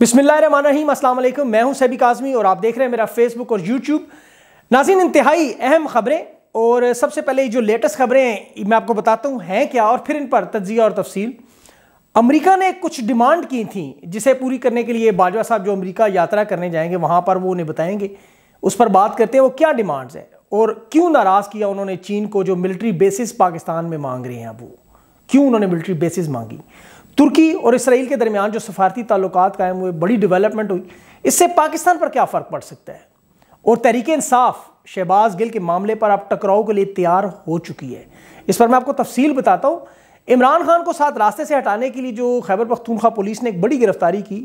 बिसमीम अल्लाम मैं हूं सैबिक आज़मी और आप देख रहे हैं मेरा फेसबुक और यूट्यूब नाजिन इंतहाई अहम ख़बरें और सबसे पहले जो लेटेस्ट ख़बरें हैं मैं आपको बताता हूँ हैं क्या और फिर इन पर तजिया और तफसील अमेरिका ने कुछ डिमांड की थी जिसे पूरी करने के लिए बाजवा साहब जो अमरीका यात्रा करने जाएंगे वहाँ पर वो उन्हें बताएंगे उस पर बात करते हैं वो क्या डिमांड्स हैं और क्यों नाराज़ किया उन्होंने चीन को जो मिलिट्री बेसिस पाकिस्तान में मांग रहे हैं अब वो क्यों उन्होंने मिलिट्री बेसिस मांगी तुर्की और इसराइल के दरमियान जो सफारती ताल्लुक कायम हुए बड़ी डेवलपमेंट हुई इससे पाकिस्तान पर क्या फ़र्क पड़ सकता है और तहरीक इंसाफ शहबाज गिल के मामले पर आप टकराव के लिए तैयार हो चुकी है इस पर मैं आपको तफसील बताता हूँ इमरान खान को साथ रास्ते से हटाने के लिए जो खैबर पख्तूनखा पुलिस ने एक बड़ी गिरफ्तारी की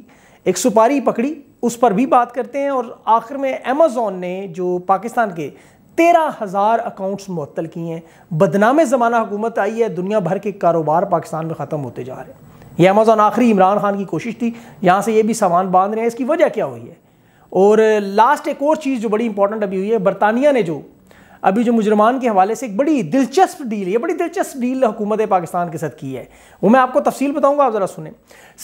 एक सुपारी पकड़ी उस पर भी बात करते हैं और आखिर में अमेज़ोन ने जो पाकिस्तान के तेरह हज़ार अकाउंट्स मअतल किए हैं बदनाम ज़माना हुकूमत आई है दुनिया भर के कारोबार पाकिस्तान में ख़त्म होते जा रहे हैं ये अमेज़ोन आखिरी इमरान खान की कोशिश थी यहाँ से ये भी सामान बांध रहे हैं इसकी वजह क्या हुई है और लास्ट एक और चीज़ जो बड़ी इंपॉर्टेंट अभी हुई है बरतानिया ने जो अभी जो मुजरमान के हवाले से एक बड़ी दिलचस्प डील ये बड़ी दिलचस्प डील हुकूमत पाकिस्तान के साथ की है वो मैं आपको तफसील बताऊंगा आप ज़रा सुने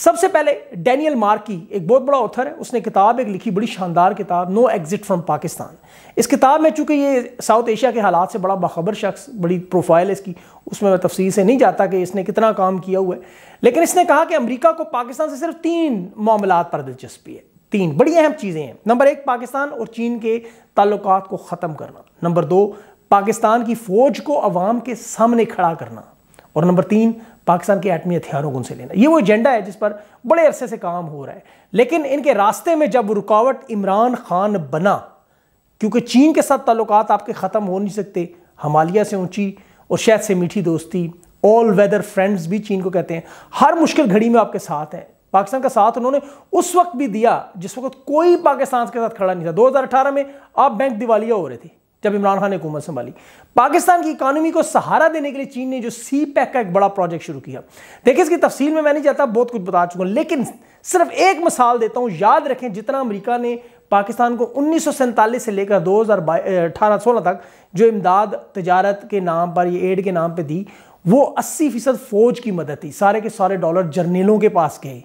सबसे पहले डैनियल मार्की एक बहुत बड़ा ऑथर है उसने किताब एक लिखी बड़ी शानदार किताब नो एग्ज़िट फ्रॉम पाकिस्तान इस किताब में चूंकि ये साउथ एशिया के हालात से बड़ा बाखबर शख्स बड़ी प्रोफाइल है इसकी उसमें मैं तफसील से नहीं जाता कि इसने कितना काम किया हुआ है लेकिन इसने कहा कि अमरीका को पाकिस्तान से सिर्फ तीन मामला पर दिलचस्पी है तीन बड़ी अहम चीज़ें हैं नंबर एक पाकिस्तान और चीन के ताल्लुक को ख़त्म करना नंबर दो पाकिस्तान की फ़ौज को अवाम के सामने खड़ा करना और नंबर तीन पाकिस्तान के एटमी हथियारों को उनसे लेना ये वो एजेंडा है जिस पर बड़े अरसे से काम हो रहा है लेकिन इनके रास्ते में जब रुकावट इमरान खान बना क्योंकि चीन के साथ ताल्लुक आपके ख़त्म हो नहीं सकते हमालिया से ऊंची और शहद से मीठी दोस्ती ऑल वेदर फ्रेंड्स भी चीन को कहते हैं हर मुश्किल घड़ी में आपके साथ हैं पाकिस्तान का साथ उन्होंने उस वक्त भी दिया जिस वक्त कोई पाकिस्तान के साथ खड़ा नहीं था 2018 में आप बैंक दिवालिया हो रहे थे जब इमरान खान ने हुकूमत संभाली पाकिस्तान की इकानमी को सहारा देने के लिए चीन ने जो सी पैक e का एक बड़ा प्रोजेक्ट शुरू किया देखिए इसकी तफसील में मैं नहीं जाता बहुत कुछ बता चुका हूँ लेकिन सिर्फ एक मिसाल देता हूँ याद रखें जितना अमरीका ने पाकिस्तान को उन्नीस से लेकर दो हज़ार सोलह तक जो इमदाद तजारत के नाम पर एड के नाम पर दी वो अस्सी फीसद फौज की मदद थी सारे के सारे डॉलर जर्नेलों के पास गए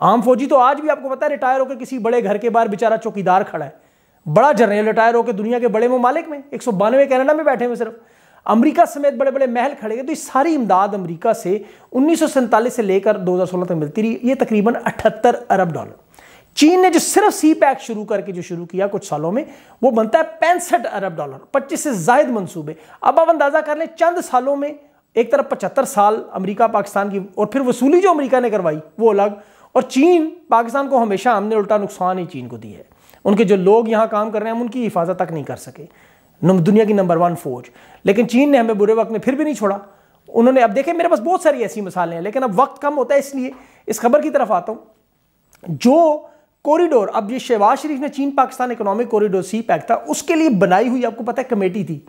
आम फौजी तो आज भी आपको पता है रिटायर होकर किसी बड़े घर के बाहर बेचारा चौकीदार खड़ा है बड़ा जनरल रिटायर होकर दुनिया के बड़े ममालिक में एक सौ बानवे कैनेडा में बैठे हुए सिर्फ अमेरिका समेत बड़े बड़े महल खड़े गए तो ये सारी इमदाद अमेरिका से उन्नीस से लेकर 2016 तक मिलती रही ये तकरीबन अठहत्तर अरब डॉलर चीन ने जो सिर्फ सी पैक शुरू करके जो शुरू किया कुछ सालों में वो बनता है पैंसठ अरब डॉलर 25 से जायद मंसूबे अब आप अंदाज़ा कर लें चंद सालों में एक तरफ पचहत्तर साल अमरीका पाकिस्तान की और फिर वसूली जो अमरीका ने करवाई वो अलग और चीन पाकिस्तान को हमेशा हमने उल्टा नुकसान ही चीन को दिया है उनके जो लोग यहाँ काम कर रहे हैं हम उनकी हिफाजत तक नहीं कर सके दुनिया की नंबर वन फौज लेकिन चीन ने हमें बुरे वक्त में फिर भी नहीं छोड़ा उन्होंने अब देखें मेरे पास बहुत सारी ऐसी मिसालें हैं लेकिन अब वक्त कम होता है इसलिए इस खबर की तरफ आता हूँ जो कॉरिडोर अब ये शहबाज शरीफ ने चीन Pakistan economic corridor CPEC था उसके लिए बनाई हुई आपको पता है कमेटी थी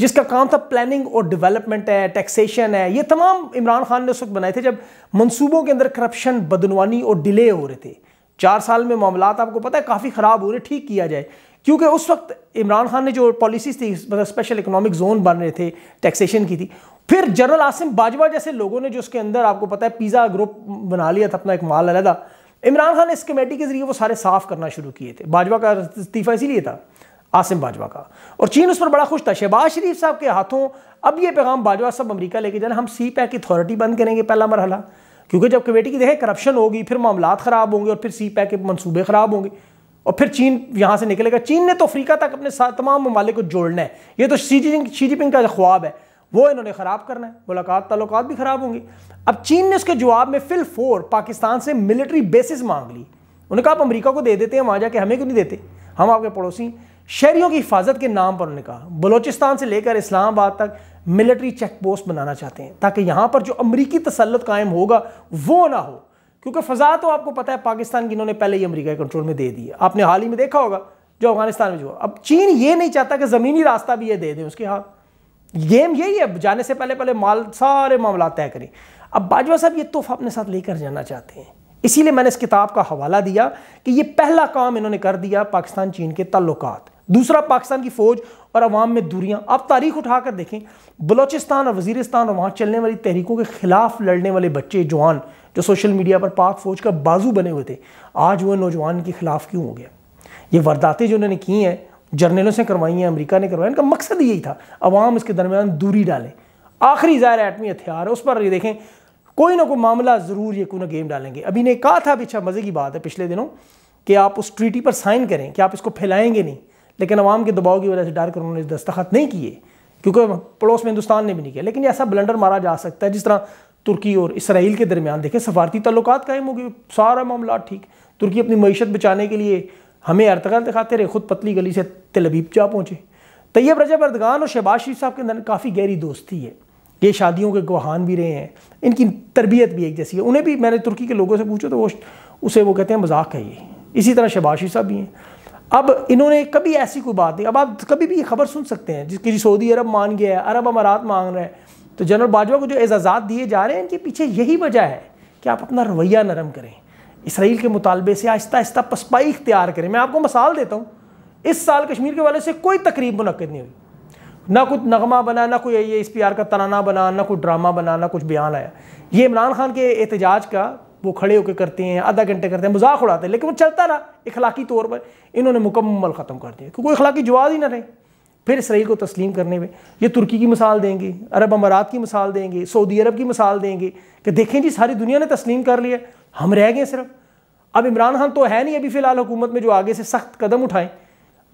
जिसका काम था प्लानिंग और डेवलपमेंट है टैक्सेशन है ये तमाम इमरान खान ने उस वक्त बनाए थे जब मंसूबों के अंदर करप्शन बदनवानी और डिले हो रहे थे चार साल में मामला आपको पता है काफ़ी ख़राब हो रहे ठीक किया जाए क्योंकि उस वक्त इमरान खान ने जो पॉलिसीज़ थी मतलब स्पेशल इकोनॉमिक जोन बन रहे थे टैक्सेशन की थी फिर जनरल आसिम बाजवा जैसे लोगों ने जो उसके अंदर आपको पता है पिज़्ज़ा ग्रुप बना लिया था अपना एक माल अलहदा इमरान खान इस कमेटी के जरिए वो सारे साफ़ करना शुरू किए थे बाजवा का इस्तीफ़ा इसीलिए था आसिम बाजवा का और चीन उस पर बड़ा खुश था शहबाज शरीफ साहब के हाथों अब ये पैगाम बाजवा साहब अमरीका लेके जाना हम सी पैक की अथॉरिटी बंद करेंगे पहला मरहला क्योंकि जब कमेटी की देखें करप्शन होगी फिर मामला ख़राब होंगे और फिर सी पैक के मनसूबे ख़राब होंगे और फिर चीन यहाँ से निकलेगा चीन ने तो अफ्रीका तक अपने तमाम ममालिक को जोड़ना है ये तो शी जिंग शी जिनपिंग का ख्वाब है वो इन्होंने ख़राब करना है मुलाकात तल्लक भी ख़राब होंगे अब चीन ने उसके जवाब में फिल फोर पाकिस्तान से मिलिट्री बेसिस मांग ली उन्होंने कहा आप अमरीका को दे देते हैं वहाँ जाके हमें क्यों नहीं देते हम आपके पड़ोसी शहरीों की हिफाजत के नाम पर उन्होंने कहा बलोचिस्तान से लेकर इस्लामाबाद तक मिलिट्री चेक पोस्ट बनाना चाहते हैं ताकि यहाँ पर जो अमरीकी तसलत कायम होगा वो ना हो क्योंकि फ़जा तो आपको पता है पाकिस्तान की इन्होंने पहले ही अमरीका के कंट्रोल में दे दी है आपने हाल ही में देखा होगा जो अफगानिस्तान में जो अब चीन ये नहीं चाहता कि ज़मीनी रास्ता भी ये दे दें उसके हाथ गेम यही है जाने से पहले पहले माल सारे मामला तय करें अब बाजवा साहब ये तोहफा अपने साथ लेकर जाना चाहते हैं इसीलिए मैंने इस किताब का हवाला दिया कि ये पहला काम इन्होंने कर दिया पाकिस्तान चीन के ताल्लुकात दूसरा पाकिस्तान की फौज और अवाम में दूरियां आप तारीख उठाकर देखें बलोचिस्तान और वजीरस्तान और वहां चलने वाली तहरीकों के खिलाफ लड़ने वाले बच्चे जवान जो सोशल मीडिया पर पाक फौज का बाजू बने हुए थे आज वह नौजवान के खिलाफ क्यों हो गया ये वारदातें जो उन्होंने की हैं जर्नलों से करवाई हैं अमरीका ने करवाया इनका मकसद यही था अवाम इसके दरमियान दूरी डालें आखिरी ज़ाहिर एटमी हथियार है उस पर ये देखें कोई ना कोई मामला ज़रूर ये कोई ना गेम डालेंगे अभी ने कहा था अभी अच्छा मज़े की बात है पिछले दिनों कि आप उस ट्रीटी पर साइन करें कि आप इसको फैलाएंगे नहीं लेकिन आवाम के दबाव की वजह से डर कर उन्होंने दस्तखत नहीं किए क्योंकि पड़ोस में हिंदुस्तान ने भी नहीं किया लेकिन ऐसा ब्लंडर मारा जा सकता है जिस तरह तुर्की और इसराइल के दरमियान देखें सफारती तल्लुक कायम हो गए सारा मामला ठीक तुर्की अपनी मीशत बचाने के लिए हमें अरतगल दिखाते रहे खुद पतली गली से तलबीब जा पहुँचे तैयब रजब अरदगान और शहबाज शरीफ साहब के अंदर काफ़ी गहरी दोस्ती है ये शादियों के गवाहान भी रहे हैं इनकी तरबियत भी एक जैसी है उन्हें भी मैंने तुर्की के लोगों से पूछा तो वो उसे वो कहते हैं मजाक है ये इसी तरह शहबाज शरीफ साहब भी हैं अब इन्होंने कभी ऐसी कोई बात नहीं अब आप कभी भी ये खबर सुन सकते हैं जिसकी जी सऊदी अरब मान गया है अरब अमारात मांग रहे हैं तो जनरल बाजवा को जो एजाज़ात दिए जा रहे हैं इनके पीछे यही वजह है कि आप अपना रवैया नरम करें इसराइल के मुतालबे से आहिस्ता आहिस्ता पसपाई इख्तियार करें मैं आपको मसाल देता हूँ इस साल कश्मीर के वाले से कोई तकरीब मुनद नहीं हुई ना कुछ नगमा बना ना कोई ये इस आर का तराना बना ना कोई ड्रामा बना ना कुछ बयान आया ये इमरान खान के एहतजाज का वो खड़े होकर करते हैं आधा घंटे करते हैं मजाक उड़ाते हैं लेकिन वो चलता रहा इखलाकी तौर पर इन्होंने मुकम्मल ख़त्म कर दिया क्योंकि इखलाकी जवाब ही ना रहे फिर इसराइल को तस्लीम करने में ये तुर्की की मिसाल देंगे अरब अमारात की मिसाल देंगे सऊदी अरब की मिसाल देंगे कि देखें जी सारी दुनिया ने तस्लीम कर लिया हम रह गए सिर्फ अब इमरान खान तो है नहीं अभी फ़िलहाल हुकूमत में जो आगे से सख्त कदम उठाएं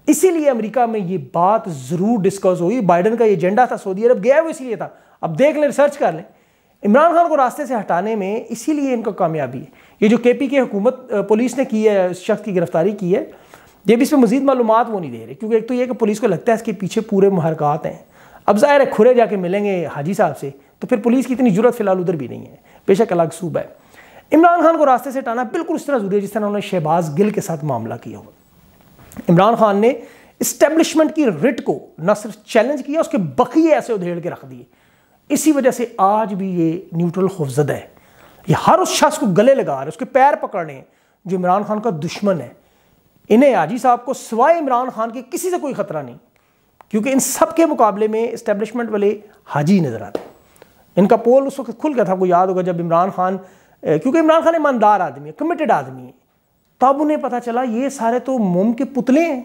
इसीलिए अमेरिका में ये बात ज़रूर डिस्कस हुई बाइडन का एजेंडा था सऊदी अरब गया वो इसलिए था अब देख लें रिसर्च कर लें इमरान खान को रास्ते से हटाने में इसीलिए इनको कामयाबी है ये जो के पी के हुकूमत पुलिस ने की है शख्स की गिरफ्तारी की है ये भी इसमें मजीद मालूम वो नहीं दे रहे क्योंकि एक तो ये कि पुलिस को लगता है इसके पीछे पूरे महरकत हैं अब ज़ाहिर है खुरे जाके मिलेंगे हाजी साहब से तो फिर पुलिस की इतनी जरूरत फिलहाल उधर भी नहीं है बेशक अलग सूबा है इमरान खान को रास्ते से हटाना बिल्कुल उस तरह जरूरी है जिस तरह उन्होंने शहबाज गिल के साथ मामला किया हुआ इमरान खान ने इस्टेब्लिशमेंट की रिट को न सिर्फ चैलेंज किया उसके बकिए ऐसे उधेड़ के रख दिए इसी वजह से आज भी ये न्यूट्रल खौफजदा है ये हर उस शख्स को गले लगा रहे उसके पैर पकड़ने जो इमरान खान का दुश्मन है इन्हें हाजी साहब को सिवाय इमरान खान के किसी से कोई ख़तरा नहीं क्योंकि इन सब के मुकाबले में इस्टेब्लिशमेंट वाले हाजी नज़र आते इनका पोल उस वक्त खुल गया था आपको याद होगा जब इमरान खान क्योंकि इमरान खान ईमानदार आदमी है कमिटेड आदमी है तब उन्हें पता चला ये सारे तो मोम के पुतले हैं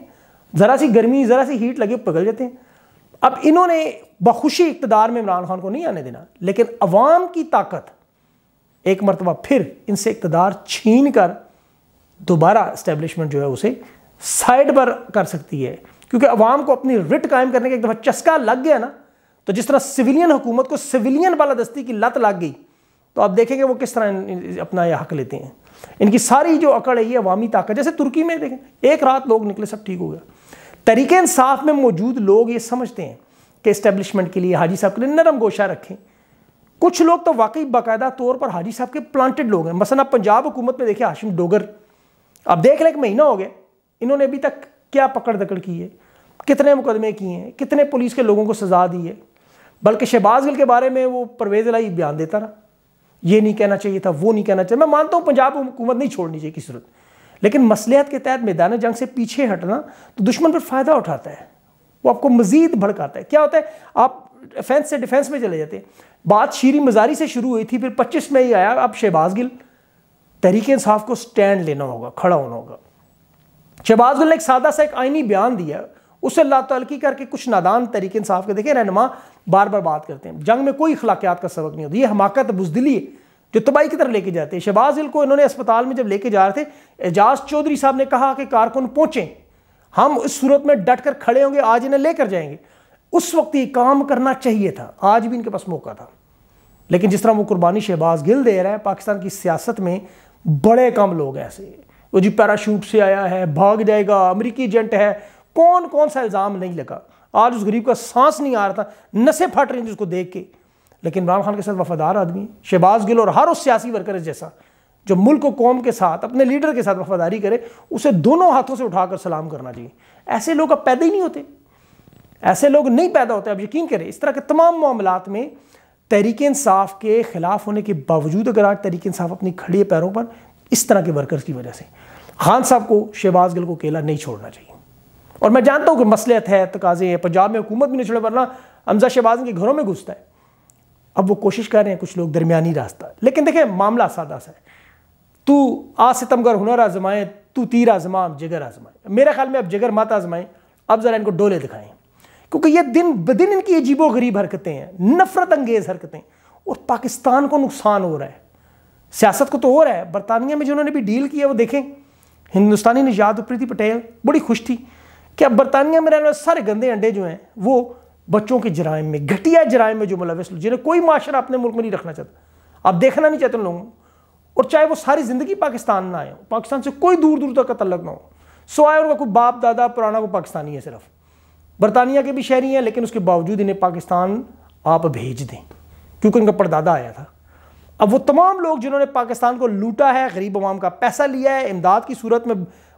ज़रा सी गर्मी ज़रा सी हीट लगे पगल जाते हैं अब इन्होंने बखुशी इकतदार में इमरान खान को नहीं आने देना लेकिन अवाम की ताकत एक मरतबा फिर इनसे इकतदार छीन कर दोबारा इस्टेब्लिशमेंट जो है उसे साइड पर कर सकती है क्योंकि अवाम को अपनी रिट कायम करने का एक दफ़ा चस्का लग गया ना तो जिस तरह सिविलियन हुकूमत को सिविलियन बालादस्ती की लत लग गई तो आप देखेंगे वो किस तरह अपना यह हक लेते हैं इनकी सारी जो अकड़ है ये अवामी ताकत जैसे तुर्की में देखें एक रात लोग निकले सब ठीक हो गया तरीके इंसाफ में मौजूद लोग ये समझते हैं कि इस्टेब्लिशमेंट के लिए हाजी साहब के लिए नरम गोशा रखें कुछ लोग तो वाकई बाकायदा तौर पर हाजी साहब के प्लांटेड लोग हैं मसला पंजाब हुकूमत में देखे हाशिम डोगर आप देख लें एक महीना हो गया इन्होंने अभी तक क्या पकड़ दकड़ की है कितने मुकदमे किए हैं कितने पुलिस के लोगों को सजा दी है बल्कि शहबाज गिल के बारे में वो परवेज लाई बयान देता रहा ये नहीं कहना चाहिए था वो नहीं कहना चाहिए मैं मानता हूँ पंजाब हुकूमत नहीं छोड़नी चाहिए किसी सूरत लेकिन मसलियात के तहत मैदान जंग से पीछे हटना तो दुश्मन पर फ़ायदा उठाता है वो आपको मजीद भड़काता है क्या होता है आप डिफेंस से डिफेंस में चले जाते हैं बात शीरी मजारी से शुरू हुई थी फिर पच्चीस में ही आया अब शहबाज गिल तहरीक इंसाफ को स्टैंड लेना होगा खड़ा होना होगा शहबाज गिल ने एक सादा सा एक आइनी बयान दिया उसे अल्लाह तलकी करके कुछ नादान तरीके इंसाफ के देखे रहनमा बार बार बात करते हैं जंग में कोई अखलाकियात का सबक नहीं होता ये हमाकत बुजदिली है जो तबाही की तरफ लेके जाते हैं शहबाज गिल को इन्होंने अस्पताल में जब लेके जा रहे थे एजाज चौधरी साहब ने कहा कि कारकुन पहुंचे हम इस सूरत में डट कर खड़े होंगे आज इन्हें लेकर जाएंगे उस वक्त ये काम करना चाहिए था आज भी इनके पास मौका था लेकिन जिस तरह वो कुर्बानी शहबाज गिल दे रहा है पाकिस्तान की सियासत में बड़े कम लोग ऐसे वो जी पैराशूट से आया है भाग जाएगा अमरीकी एजेंट है कौन कौन सा इल्ज़ाम नहीं लगा आज उस गरीब का सांस नहीं आ रहा था नशे फट रही थी उसको देख के लेकिन इमरान खान के साथ वफादार आदमी शहबाज गिल और हर उस सियासी वर्कर जैसा जो मुल्क और कौम के साथ अपने लीडर के साथ वफादारी करे उसे दोनों हाथों से उठाकर सलाम करना चाहिए ऐसे लोग अब पैदा ही नहीं होते ऐसे लोग नहीं पैदा होते अब यकीन करें इस तरह के तमाम मामलों में तहरीक इंसाफ के ख़िलाफ़ होने के बावजूद अगर आज तहरीक इंसाफ अपनी खड़े पैरों पर इस तरह के वर्कर्स की वजह से खान साहब को शहबाज गिल को अकेला नहीं छोड़ना चाहिए और मैं जानता हूँ कि मसलियत है तकाजे हैं पंजाब में हुकूमत भी नहीं छोड़े वरना हमजा शहबाज के घरों में घुसता है अब वो कोशिश कर रहे हैं कुछ लोग दरमियानी रास्ता लेकिन देखें मामला सादा सा है तू आ सितमगर हुनर आजमाएं तू तीर आजमा जिगर आजमाएं मेरे ख्याल में अब जिगर मात आजमाएं अब ज़रा इनको डोले दिखाएं क्योंकि ये दिन ब दिन इनकी अजीबो गरीब हरकतें हैं नफरत अंगेज हरकतें और पाकिस्तान को नुकसान हो रहा है सियासत को तो हो रहा है बरतानिया में जिन्होंने भी डील किया वो देखें हिंदुस्तानी निजात प्रीति पटेल बड़ी खुश थी कि अब बरतानिया में रहने वाले सारे गंदे अंडे जो हैं वो बच्चों के जराय में घटिया जराय में जो मुलविस जिन्हें कोई माशरा अपने मुल्क में नहीं रखना चाहता आप देखना नहीं चाहते लोगों और चाहे वो सारी ज़िंदगी पाकिस्तान ना आए पाकिस्तान से कोई दूर दूर तक का तल्लक ना हो सोआए उनका कोई बाप दादा पुराना को पाकिस्तानी है सिर्फ बरतानिया के भी शहरी हैं लेकिन उसके बावजूद इन्हें पाकिस्तान आप भेज दें क्योंकि उनका परदादा आया था अब वो तमाम लोग जिन्होंने पाकिस्तान को लूटा है गरीब आवाम का पैसा लिया है इमदाद की सूरत में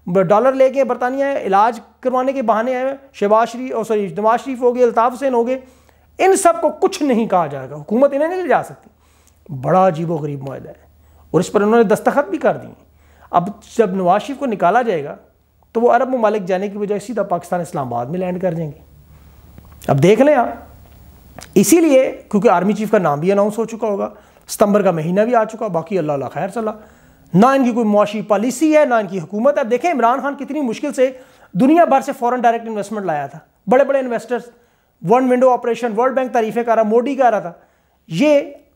डॉलर लेके बरतानिया इलाज करवाने के बहाने आए शहबाज शरीफ और सॉरी नवाज शरीफ हो गए अल्ताफ़ हुसैन हो गए इन सब को कुछ नहीं कहा जाएगा हुकूमत इन्हें नहीं ले जा सकती बड़ा अजीब व गरीब माहदा है और इस पर उन्होंने दस्तखत भी कर दिए अब जब नवाज शरीफ को निकाला जाएगा तो वो अरब ममालिक जाने की बजाय सीधा पाकिस्तान इस्लामाबाद में लैंड कर जाएंगे अब देख लें आप इसीलिए क्योंकि आर्मी चीफ का नाम भी अनाउंस हो चुका होगा सितंबर का महीना भी आ चुका बाकी अल्लाह खैर सलाह ना इनकी कोई मुआशी पॉलिसी है ना इनकी हुकूमत है देखें इमरान खान कितनी मुश्किल से दुनिया भर से फॉरेन डायरेक्ट इन्वेस्टमेंट लाया था बड़े बड़े investors one window operation World Bank तारीफें कर रहा मोडी कर रहा था ये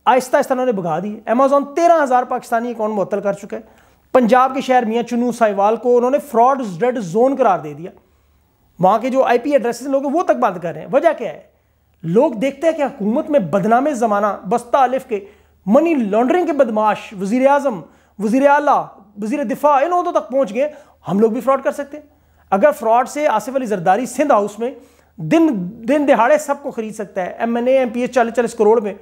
आहिस्ता आहिस्ता उन्होंने भगा दी अमेजोन तेरह हज़ार पाकिस्तानी अकाउंट मुअल कर चुके पंजाब के शहर मियाँ चुनू साहिवाल को उन्होंने फ्रॉड रेड जोन करार दे दिया वहाँ के जो आई पी एड्रेसेस लोग वो तक बंद कर रहे हैं वजह क्या है लोग देखते हैं कि हुकूमत में बदनाम ज़माना बस्ता अलिफ के मनी लॉन्ड्रिंग के बदमाश वजीर अजम वज़ी अला वज़ी दिफा इन अहदों तक पहुँच गए हम लोग भी फ्रॉड कर सकते अगर फ्रॉड से आसिफ अली जरदारी सिंध हाउस में दिन दिन दिहाड़े सबको खरीद सकता है M N A M P H चालीस चालीस करोड़ में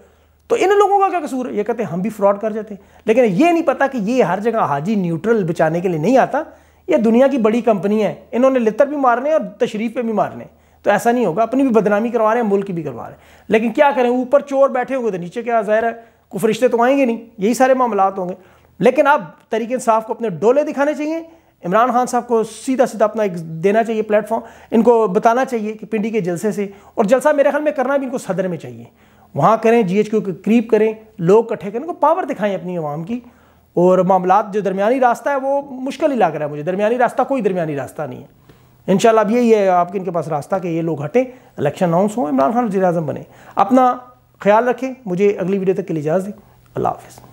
तो इन लोगों का क्या कसूर है ये कहते हैं हम भी फ्रॉड कर जाते हैं लेकिन ये नहीं पता कि ये हर जगह हाजी न्यूट्रल बचाने के लिए नहीं आता ये दुनिया की बड़ी कंपनी है इन्होंने लितर भी मारने और तशरीफ पे भी मारने तो ऐसा नहीं होगा अपनी भी बदनामी करवा रहे हैं मुल्क की भी करवा रहे हैं लेकिन क्या करें ऊपर चोर बैठे हुए तो नीचे क्या जाहिर है कुछ फरिश्ते तो आएंगे नहीं यही सारे मामला होंगे लेकिन आप तरीके साहब को अपने डोले दिखाने चाहिए इमरान खान साहब को सीधा सीधा अपना एक देना चाहिए प्लेटफॉर्म इनको बताना चाहिए कि पिंडी के जलसे से और जलसा मेरे ख्याल में करना भी इनको सदर में चाहिए वहाँ करें जी एच के करीब करें लोग इकट्ठे करें इनको पावर दिखाएं अपनी आवाम की और मामला जो दरमियानी रास्ता है वो मुश्किल ही लग रहा है मुझे दरमियानी रास्ता कोई दरमियानी रास्ता नहीं है इन अब यही है आपके इनके पास रास्ता कि ये लोग हटें इलेक्शन अनाउंस हों इमरान खान वजी अजम बने अपना ख्याल रखें मुझे अगली वीडियो तक के लिए इजाज़ दें अल्लाह हाफिज़